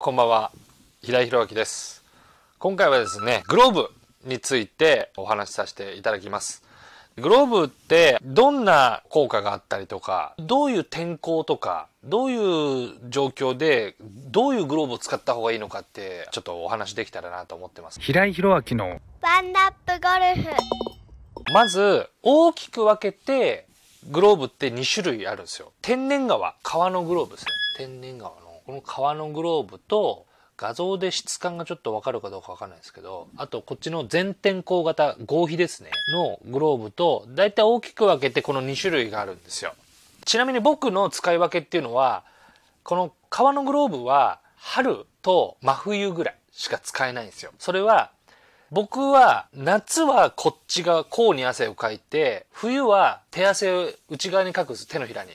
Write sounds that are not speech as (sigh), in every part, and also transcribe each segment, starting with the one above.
こんばんは、平井弘明です。今回はですね、グローブについてお話しさせていただきます。グローブってどんな効果があったりとか、どういう天候とか、どういう状況で、どういうグローブを使った方がいいのかって、ちょっとお話できたらなと思ってます。平井弘明のワンナップゴルフ。まず、大きく分けて、グローブって2種類あるんですよ。天然川、川のグローブですね。天然川の。この革のグローブと画像で質感がちょっとわかるかどうかわかんないですけど、あとこっちの全天候型、合皮ですね、のグローブと、だいたい大きく分けてこの2種類があるんですよ。ちなみに僕の使い分けっていうのは、この革のグローブは春と真冬ぐらいしか使えないんですよ。それは、僕は夏はこっちが甲に汗をかいて、冬は手汗を内側に隠す手のひらに。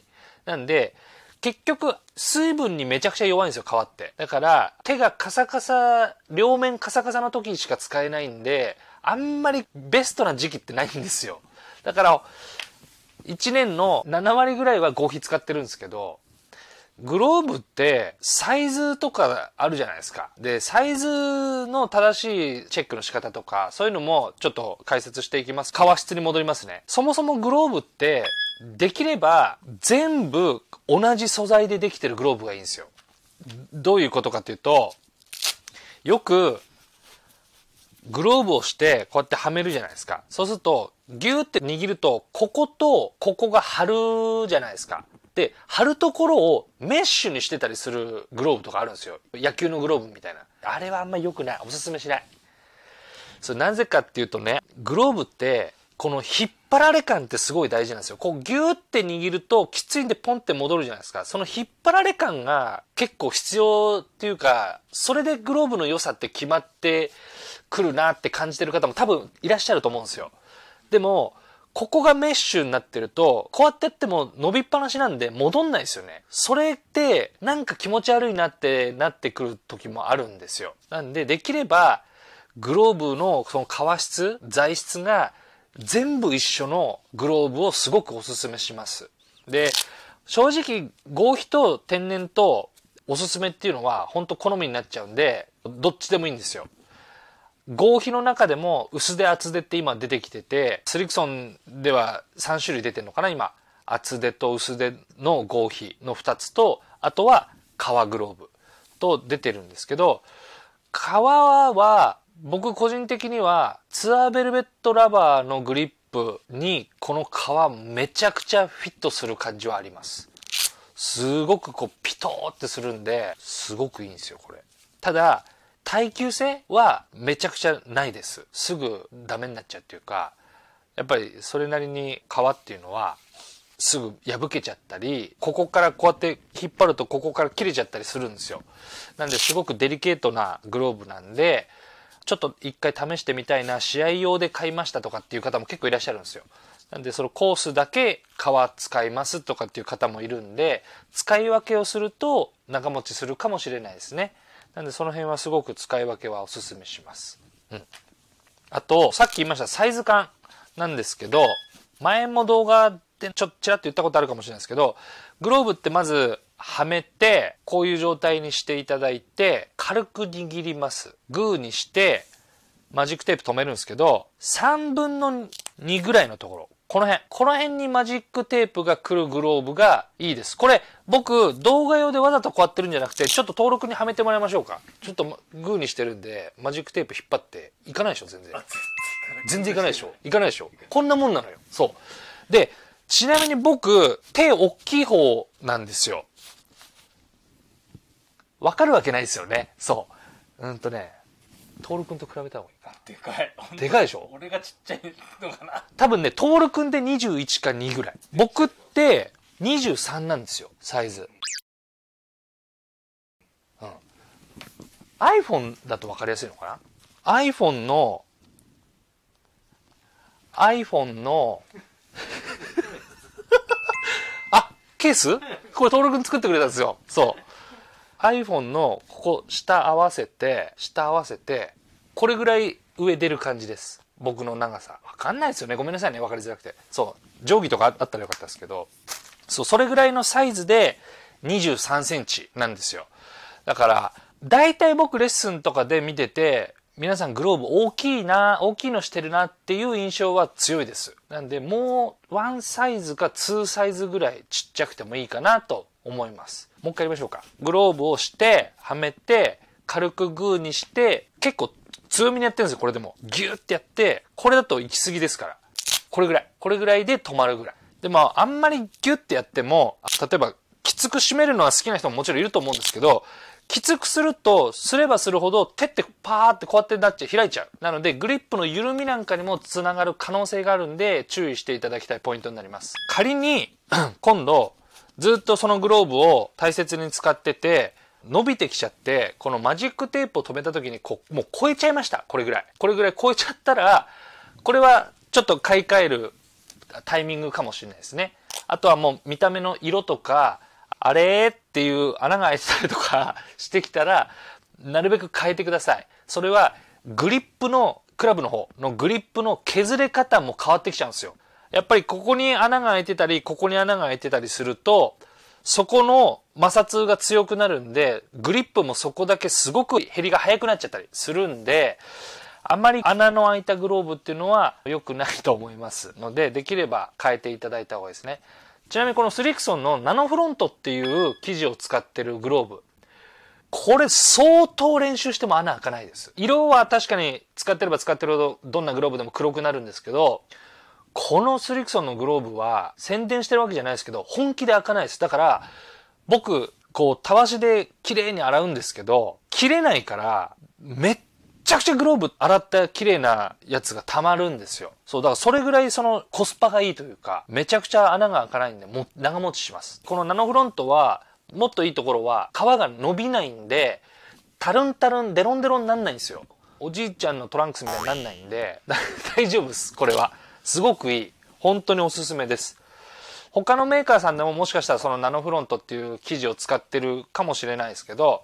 なんで、結局、水分にめちゃくちゃ弱いんですよ、皮って。だから、手がカサカサ、両面カサカサの時にしか使えないんで、あんまりベストな時期ってないんですよ。だから、1年の7割ぐらいは合皮使ってるんですけど、グローブってサイズとかあるじゃないですか。で、サイズの正しいチェックの仕方とか、そういうのもちょっと解説していきます。革質に戻りますね。そもそもグローブってできれば全部同じ素材でできてるグローブがいいんですよ。どういうことかっていうと、よくグローブをしてこうやってはめるじゃないですか。そうするとギューって握るとこことここが張るじゃないですか。で、貼るところをメッシュにしてたりするグローブとかあるんですよ。野球のグローブみたいな。あれはあんま良くない。おすすめしない。それなぜかっていうとね、グローブってこの引っ張られ感ってすごい大事なんですよ。こうギューって握るときついんでポンって戻るじゃないですか。その引っ張られ感が結構必要っていうか、それでグローブの良さって決まってくるなって感じてる方も多分いらっしゃると思うんですよ。でも、ここがメッシュになってると、こうやってやっても伸びっぱなしなんで戻んないですよね。それって、なんか気持ち悪いなってなってくる時もあるんですよ。なんで、できれば、グローブのその革質、材質が全部一緒のグローブをすごくおすすめします。で、正直、合皮と天然とおすすめっていうのは、ほんと好みになっちゃうんで、どっちでもいいんですよ。合皮の中でも薄手厚手って今出てきてて、スリクソンでは3種類出てんのかな今。厚手と薄手の合皮の2つと、あとは革グローブと出てるんですけど、革は僕個人的にはツアーベルベットラバーのグリップにこの革めちゃくちゃフィットする感じはありますすごくこうピトーってするんですごくいいんですよこれただ耐久性はめちゃくちゃないですすぐダメになっちゃうっていうかやっぱりそれなりに革っていうのはすぐ破けちゃったり、ここからこうやって引っ張るとここから切れちゃったりするんですよ。なんですごくデリケートなグローブなんで、ちょっと一回試してみたいな、試合用で買いましたとかっていう方も結構いらっしゃるんですよ。なんで、そのコースだけ皮使いますとかっていう方もいるんで、使い分けをすると長持ちするかもしれないですね。なんで、その辺はすごく使い分けはおすすめします。うん。あと、さっき言いましたサイズ感なんですけど、前も動画でちょっとちらっと言ったことあるかもしれないですけど、グローブってまずはめて、こういう状態にしていただいて、軽く握ります。グーにして、マジックテープ止めるんですけど、3分の2ぐらいのところ。この辺。この辺にマジックテープが来るグローブがいいです。これ、僕、動画用でわざとこうやってるんじゃなくて、ちょっと登録にはめてもらいましょうか。ちょっとグーにしてるんで、マジックテープ引っ張って、いかないでしょ、全然。全然いかないでしょ。いかないでしょ。こんなもんなのよ。そう。で、ちなみに僕、手大きい方なんですよ。わかるわけないですよね。そう。うんとね、トールくんと比べた方がいいかでかい。でかいでしょ俺がちっちゃいのかな。多分ね、トールくんで21か2ぐらい。僕って23なんですよ、サイズ。うん。iPhone だとわかりやすいのかな ?iPhone の、iPhone の (laughs) あ、ケースこれ、トールくん作ってくれたんですよ。そう。iPhone のここ下合わせて下合わせてこれぐらい上出る感じです僕の長さわかんないですよねごめんなさいね分かりづらくてそう定規とかあったらよかったですけどそうそれぐらいのサイズで2 3センチなんですよだから大体僕レッスンとかで見てて皆さんグローブ大きいな大きいのしてるなっていう印象は強いですなんでもう1サイズか2サイズぐらいちっちゃくてもいいかなと思いますもう一回やりましょうか。グローブをして、はめて、軽くグーにして、結構強めにやってるんですよ、これでも。ギューってやって、これだと行き過ぎですから。これぐらい。これぐらいで止まるぐらい。で、も、あ、んまりギュってやっても、例えば、きつく締めるのは好きな人ももちろんいると思うんですけど、きつくすると、すればするほど、手ってパーってこうやってなっちゃう、開いちゃう。なので、グリップの緩みなんかにもつながる可能性があるんで、注意していただきたいポイントになります。仮に、(clears throat) 今度、ずっとそのグローブを大切に使ってて、伸びてきちゃって、このマジックテープを止めた時にこ、もう超えちゃいました。これぐらい。これぐらい超えちゃったら、これはちょっと買い替えるタイミングかもしれないですね。あとはもう見た目の色とか、あれっていう穴が開いてたりとか (laughs) してきたら、なるべく変えてください。それはグリップの、クラブの方のグリップの削れ方も変わってきちゃうんですよ。やっぱりここに穴が開いてたり、ここに穴が開いてたりすると、そこの摩擦が強くなるんで、グリップもそこだけすごく減りが早くなっちゃったりするんで、あまり穴の開いたグローブっていうのは良くないと思いますので、できれば変えていただいた方がいいですね。ちなみにこのスリクソンのナノフロントっていう生地を使ってるグローブ。これ相当練習しても穴開かないです。色は確かに使ってれば使ってるほどどんなグローブでも黒くなるんですけど、このスリクソンのグローブは宣伝してるわけじゃないですけど、本気で開かないです。だから、僕、こう、たわしで綺麗に洗うんですけど、切れないから、めっちゃくちゃグローブ洗った綺麗なやつが溜まるんですよ。そう、だからそれぐらいそのコスパがいいというか、めちゃくちゃ穴が開かないんで、も、長持ちします。このナノフロントは、もっといいところは、皮が伸びないんで、タルンタルン、デロンデロンになんないんですよ。おじいちゃんのトランクスみたいになんないんで、(laughs) 大丈夫です、これは。すごくいい。本当におすすめです。他のメーカーさんでももしかしたらそのナノフロントっていう生地を使ってるかもしれないですけど、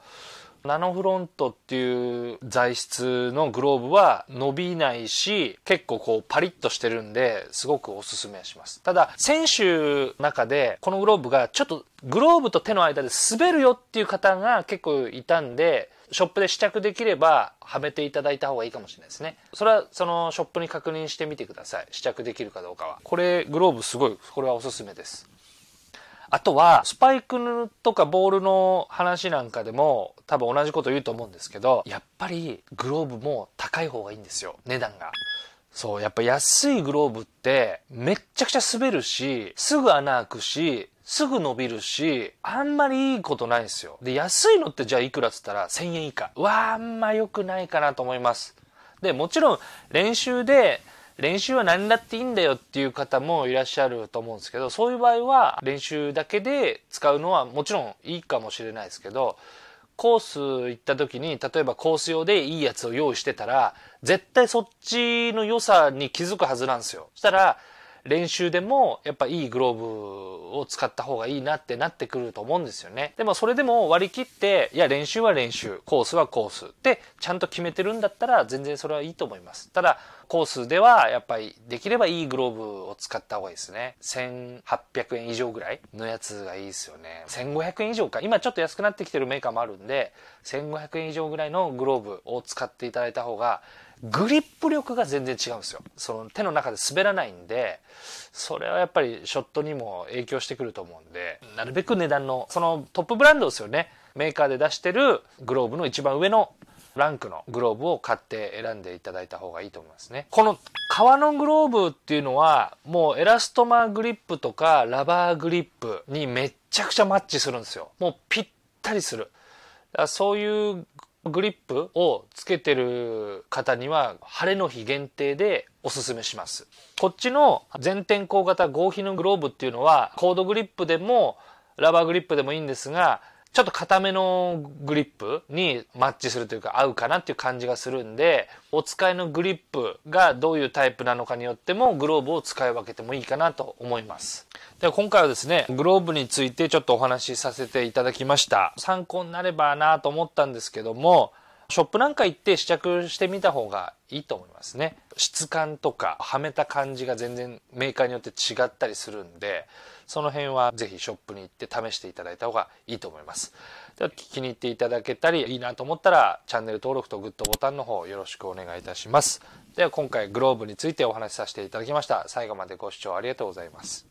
ナノフロントっていう材質のグローブは伸びないし結構こうパリッとしてるんですごくおすすめしますただ選手の中でこのグローブがちょっとグローブと手の間で滑るよっていう方が結構いたんでショップで試着できればはめていただいた方がいいかもしれないですねそれはそのショップに確認してみてください試着できるかどうかはこれグローブすごいこれはおすすめですあとは、スパイクとかボールの話なんかでも、多分同じこと言うと思うんですけど、やっぱりグローブも高い方がいいんですよ。値段が。そう、やっぱ安いグローブって、めっちゃくちゃ滑るし、すぐ穴開くし、すぐ伸びるし、あんまりいいことないんですよ。で、安いのってじゃあいくらっつったら1000円以下。わあ、あんま良くないかなと思います。で、もちろん練習で練習は何だっていいんだよっていう方もいらっしゃると思うんですけどそういう場合は練習だけで使うのはもちろんいいかもしれないですけどコース行った時に例えばコース用でいいやつを用意してたら絶対そっちの良さに気づくはずなんですよ。そしたら練習でもやっぱいいグローブを使った方がいいなってなってくると思うんですよね。でもそれでも割り切って、いや練習は練習、コースはコースってちゃんと決めてるんだったら全然それはいいと思います。ただコースではやっぱりできればいいグローブを使った方がいいですね。1800円以上ぐらいのやつがいいですよね。1500円以上か。今ちょっと安くなってきてるメーカーもあるんで、1500円以上ぐらいのグローブを使っていただいた方がグリップ力が全然違うんですよ。その手の中で滑らないんで、それはやっぱりショットにも影響してくると思うんで、なるべく値段の、そのトップブランドですよね。メーカーで出してるグローブの一番上のランクのグローブを買って選んでいただいた方がいいと思いますね。この革のグローブっていうのはもうエラストマーグリップとかラバーグリップにめっちゃくちゃマッチするんですよ。もうぴったりする。だからそういうグリップをつけてる方には晴れの日限定でおすすめしますこっちの全天候型合皮のグローブっていうのはコードグリップでもラバーグリップでもいいんですがちょっと硬めのグリップにマッチするというか合うかなっていう感じがするんでお使いのグリップがどういうタイプなのかによってもグローブを使い分けてもいいかなと思いますでは今回はですねグローブについてちょっとお話しさせていただきました参考になればなと思ったんですけどもショップなんか行って試着してみた方がいいと思いますね。質感とかはめた感じが全然メーカーによって違ったりするんで、その辺はぜひショップに行って試していただいた方がいいと思います。では気に入っていただけたり、いいなと思ったらチャンネル登録とグッドボタンの方よろしくお願いいたします。では今回グローブについてお話しさせていただきました。最後までご視聴ありがとうございます。